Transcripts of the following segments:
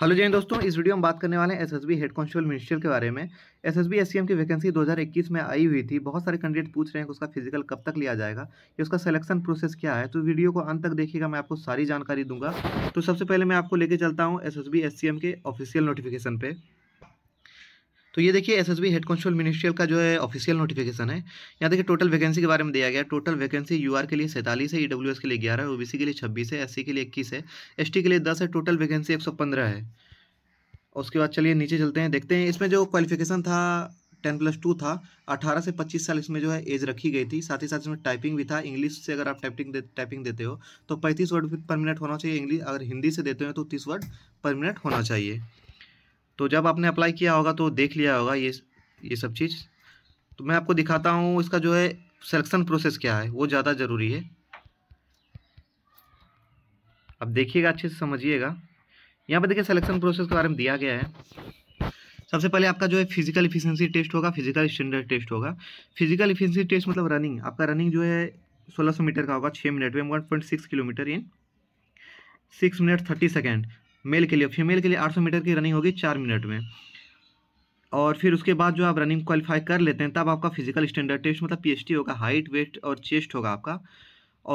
hello Jain दोस्तों इस video में बात करने वाले हैं एसएसबी हेड कॉन्स्टेबल मिनिस्टर के बारे में एसएसबी एससीएम की वैकेंसी 2021 में आई हुई थी बहुत सारे कैंडिडेट पूछ रहे हैं कि उसका फिजिकल कब तक लिया जाएगा या उसका सिलेक्शन प्रोसेस क्या है तो वीडियो को अंत तक देखिएगा मैं आपको सारी जानकारी दूंगा तो सबसे पहले मैं आपको लेके चलता हूँ एस एस के ऑफिशियल नोटिफिकेशन पर तो ये देखिए S S B head constable ministerial का जो है ऑफिशियल नोटिफिकेशन है यहाँ देखिए टोटल वैकेंसी के बारे में दिया गया टोटल वैकेंसी यू के लिए सैंतालीस है ई e के लिए ग्यारह है ओ के लिए छब्बीस है एस के लिए इक्कीस है एस के लिए दस है टोटल वैकेंसी एक है उसके बाद चलिए नीचे चलते हैं देखते हैं इसमें जो क्वालिफिकेशन था टेन प्लस टू था अठारह से पच्चीस साल इसमें जो है एज रखी गई थी साथ ही साथ इसमें टाइपिंग भी था इंग्लिश से अगर आप टाइपिंग दे, टाइपिंग देते हो तो पैंतीस वर्ड पर मिनट होना चाहिए इंग्लिश अगर हिंदी से देते हो तो तीस वर्ड पर मिनट होना चाहिए तो जब आपने अप्लाई किया होगा तो देख लिया होगा ये ये सब चीज़ तो मैं आपको दिखाता हूँ इसका जो है सिलेक्शन प्रोसेस क्या है वो ज़्यादा ज़रूरी है अब देखिएगा अच्छे से समझिएगा यहाँ पर देखिए सिलेक्शन प्रोसेस के बारे में दिया गया है सबसे पहले आपका जो है फिजिकल इफिशियंसी टेस्ट होगा फिजिकल स्टैंडर्ड टेस्ट होगा फिजिकल इफिशेंसी टेस्ट मतलब रनिंग आपका रनिंग जो है 1600 मीटर का होगा छः मिनट में one point six kilometre in six minute thirty second male के लिए फीमेल के लिए 800 मीटर की रनिंग होगी चार मिनट में और फिर उसके बाद जो आप रनिंग क्वालिफाई कर लेते हैं तब आपका फिजिकल स्टैंडर्ड टेस्ट मतलब पीएचटी होगा हाइट वेट और चेस्ट होगा आपका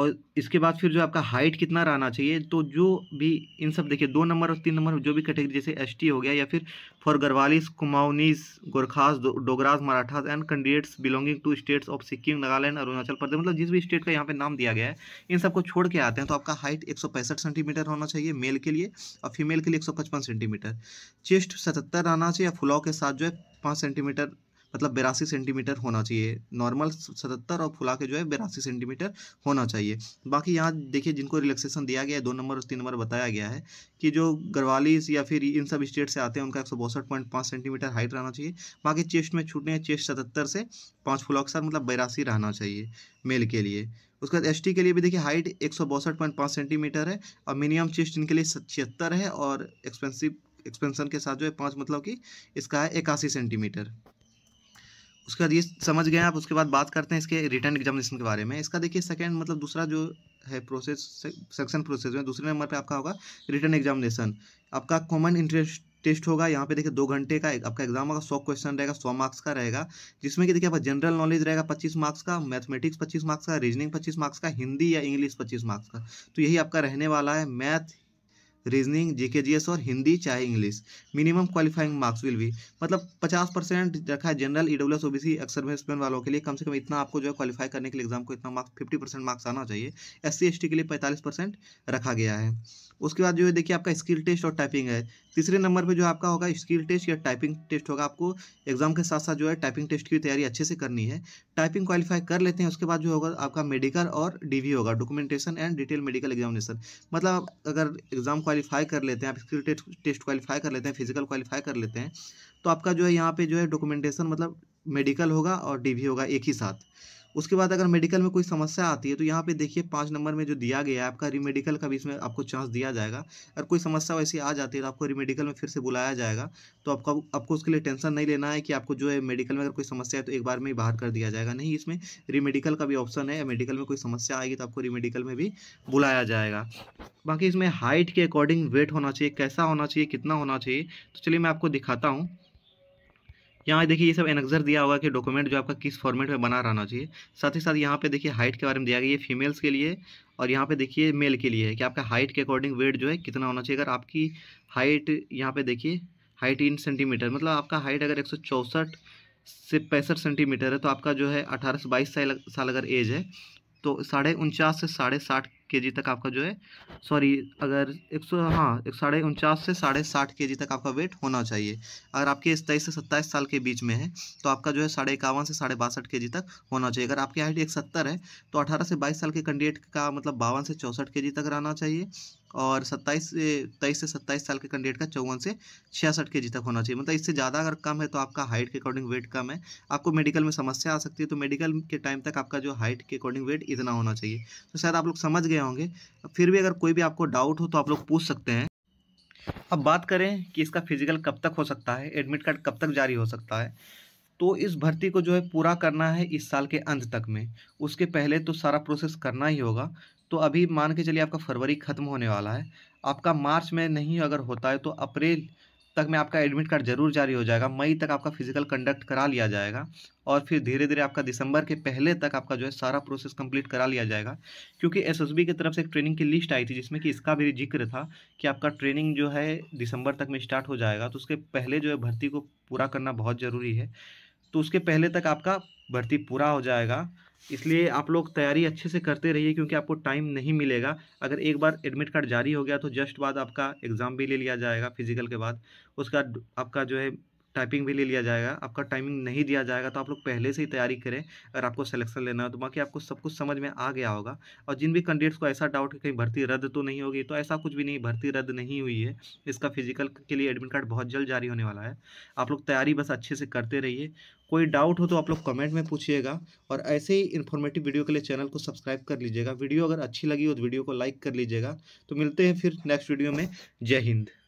और इसके बाद फिर जो आपका हाइट कितना रहना चाहिए तो जो भी इन सब देखिए दो नंबर और तीन नंबर जो भी कैटेगरी जैसे एस हो गया या फिर for Garhwalis Kumaonis Gorkhas Dogras Marathas and candidates belonging to states of Sikkim Nagaland Arunachal Pradesh मतलब जिस भी स्टेट का यहाँ पर नाम दिया गया है इन सबको छोड़ के आते हैं तो आपका हाइट एक सेंटीमीटर होना चाहिए मेल के लिए और फीमेल के लिए एक सेंटीमीटर चेस्ट सतहत्तर रहना चाहिए या फुलाव के साथ जो है पाँच सेंटीमीटर मतलब बेरासी सेंटीमीटर होना चाहिए नॉर्मल सतहत्तर और फुला के जो है बेरासी सेंटीमीटर होना चाहिए बाकी यहाँ देखिए जिनको रिलैक्सेशन दिया गया है दो नंबर और तीन नंबर बताया गया है कि जो गढ़वालीस या फिर इन सब स्टेट से आते हैं उनका एक सेंटीमीटर हाइट रहना चाहिए बाकी चेस्ट में छूटने चेस्ट सतहत्तर से पाँच फुला के साथ मतलब बेरासी रहना चाहिए मेल के लिए उसके बाद एसटी के लिए भी देखिए हाइट एक सेंटीमीटर है और मिनिमम चेस्ट इनके लिए छिहत्तर है और एक्सपेंसिव एक्सपेंसन के साथ जो है पाँच मतलब कि इसका है इक्यासी सेंटीमीटर उसके बाद ये समझ गए आप उसके बाद बात करते हैं इसके रिटर्न एग्जामिनेशन के बारे में इसका देखिए सेकेंड मतलब दूसरा जो है प्रोसेस सेक्शन प्रोसेस में दूसरे नंबर पे आपका होगा रिटर्न एग्जामिनेशन आपका कॉमन इंटरेस्ट टेस्ट होगा यहाँ पे देखिए दो घंटे का आपका एग्जाम होगा सौ क्वेश्चन रहेगा सौ मार्क्स का रहेगा जिसमें कि देखिए आपका जनरल नॉलेज रहेगा पच्चीस मार्क्स का मैथमेटिक्स पच्चीस मार्क्स का रीजनिंग पच्चीस मार्क्स का हिंदी या इंग्लिश पच्चीस मार्क्स का तो यही आपका रहने वाला है मैथ रीजनिंग जीके जीएस और हिंदी चाहे English minimum qualifying marks will भी मतलब पचास परसेंट रखा है general E W S O B C में वालों के लिए कम से कम इतना आपको जो है क्वालिफाई करने के लिए एग्जाम को इतना मार्क्स फिफ्टी परसेंट मार्क्स आना चाहिए एस सी एस टी के लिए पैंतालीस परसेंट रखा गया है उसके बाद जो है देखिए आपका स्किल टेस्ट और टाइपिंग है तीसरे नंबर पे जो आपका होगा स्किल टेस्ट या टाइपिंग टेस्ट होगा आपको एग्जाम के साथ साथ जो है टाइपिंग टेस्ट की तैयारी अच्छे से करनी है टाइपिंग क्वालिफाई कर लेते हैं उसके बाद जो होगा आपका मेडिकल और डीवी होगा documentation and detail medical examination मतलब अगर एग्जाम क्वालिफाई कर लेते हैं आप स्किल टेस्ट टेस्ट क्वालिफाई कर लेते हैं फिजिकल क्वालिफाई कर लेते हैं तो आपका जो है यहाँ पे जो है डॉक्यूमेंटेशन मतलब मेडिकल होगा और डीवी होगा एक ही साथ उसके बाद अगर मेडिकल में कोई समस्या आती है तो यहाँ पे देखिए पाँच नंबर में जो दिया गया है आपका रीमेडिकल का भी इसमें आपको चांस दिया जाएगा अगर कोई समस्या वैसी आ जाती है तो आपको रीमेडिकल में फिर से बुलाया जाएगा तो आपको आपको उसके लिए टेंशन नहीं लेना है कि आपको जो है मेडिकल में अगर कोई समस्या है तो एक बार में ही बाहर कर दिया जाएगा नहीं इसमें रीमेडिकल का भी ऑप्शन है मेडिकल में कोई समस्या आएगी तो आपको रीमेडिकल में भी बुलाया जाएगा बाकी इसमें हाइट के अकॉर्डिंग वेट होना चाहिए कैसा होना चाहिए कितना होना चाहिए तो चलिए मैं आपको दिखाता हूँ यहाँ देखिए ये सब एनक्जर दिया हुआ कि डॉक्यूमेंट जो आपका किस फॉर्मेट में बना रहना चाहिए साथ ही साथ यहाँ पे देखिए हाइट के बारे में दिया गया ये फीमेल्स के लिए और यहाँ पे देखिए मेल के लिए है कि आपका हाइट के अकॉर्डिंग वेट जो है कितना होना चाहिए अगर आपकी हाइट यहाँ पे देखिए हाइट इन सेंटीमीटर मतलब आपका हाइट अगर एक से पैंसठ सेंटीमीटर है तो आपका जो है अठारह से बाईस साल अगर एज है तो साढ़े उनचास से साढ़े साठ के जी तक आपका जो है सॉरी अगर एक सौ हाँ एक साढ़े उनचास से साढ़े साठ के जी तक आपका वेट होना चाहिए अगर आपके तेईस से सत्ताईस साल के बीच में है तो आपका जो है साढ़े इक्यावन से साढ़े बासठ के जी तक होना चाहिए अगर आपकी हाइट एक सत्तर है तो अठारह से बाईस साल के कैंडिडेट का मतलब बावन से चौंसठ के जी तक रहना चाहिए और 27 से 23 से 27 साल के कैंडिडेट का चौवन से छियासठ के जी तक होना चाहिए मतलब इससे ज़्यादा अगर कम है तो आपका हाइट के अकॉर्डिंग वेट कम है आपको मेडिकल में समस्या आ सकती है तो मेडिकल के टाइम तक आपका जो हाइट के अकॉर्डिंग वेट इतना होना चाहिए तो शायद आप लोग समझ गए होंगे फिर भी अगर कोई भी आपको डाउट हो तो आप लोग पूछ सकते हैं अब बात करें कि इसका फिजिकल कब तक हो सकता है एडमिट कार्ड कब तक जारी हो सकता है तो इस भर्ती को जो है पूरा करना है इस साल के अंत तक में उसके पहले तो सारा प्रोसेस करना ही होगा तो अभी मान के चलिए आपका फरवरी ख़त्म होने वाला है आपका मार्च में नहीं अगर होता है तो अप्रैल तक में आपका एडमिट कार्ड जरूर जारी हो जाएगा मई तक आपका फिजिकल कंडक्ट करा लिया जाएगा और फिर धीरे धीरे आपका दिसंबर के पहले तक आपका जो है सारा प्रोसेस कंप्लीट करा लिया जाएगा क्योंकि एसएसबी की तरफ से एक ट्रेनिंग की लिस्ट आई थी जिसमें कि इसका भी जिक्र था कि आपका ट्रेनिंग जो है दिसंबर तक में स्टार्ट हो जाएगा तो उसके पहले जो है भर्ती को पूरा करना बहुत ज़रूरी है तो उसके पहले तक आपका भर्ती पूरा हो जाएगा इसलिए आप लोग तैयारी अच्छे से करते रहिए क्योंकि आपको टाइम नहीं मिलेगा अगर एक बार एडमिट कार्ड जारी हो गया तो जस्ट बाद आपका एग्ज़ाम भी ले लिया जाएगा फिजिकल के बाद उसका आपका जो है टाइपिंग भी ले लिया जाएगा आपका टाइमिंग नहीं दिया जाएगा तो आप लोग पहले से ही तैयारी करें अगर आपको सिलेक्शन लेना हो तो बाकी आपको सब कुछ समझ में आ गया होगा और जिन भी कैंडिडेट्स को ऐसा डाउट है कहीं भर्ती रद्द तो नहीं होगी तो ऐसा कुछ भी नहीं भर्ती रद्द नहीं हुई है इसका फिजिकल के लिए एडमिट कार्ड बहुत जल्द जारी होने वाला है आप लोग तैयारी बस अच्छे से करते रहिए कोई डाउट हो तो आप लोग कमेंट में पूछिएगा और ऐसे ही इन्फॉर्मेटिव वीडियो के लिए चैनल को सब्सक्राइब कर लीजिएगा वीडियो अगर अच्छी लगी हो तो वीडियो को लाइक कर लीजिएगा तो मिलते हैं फिर नेक्स्ट वीडियो में जय हिंद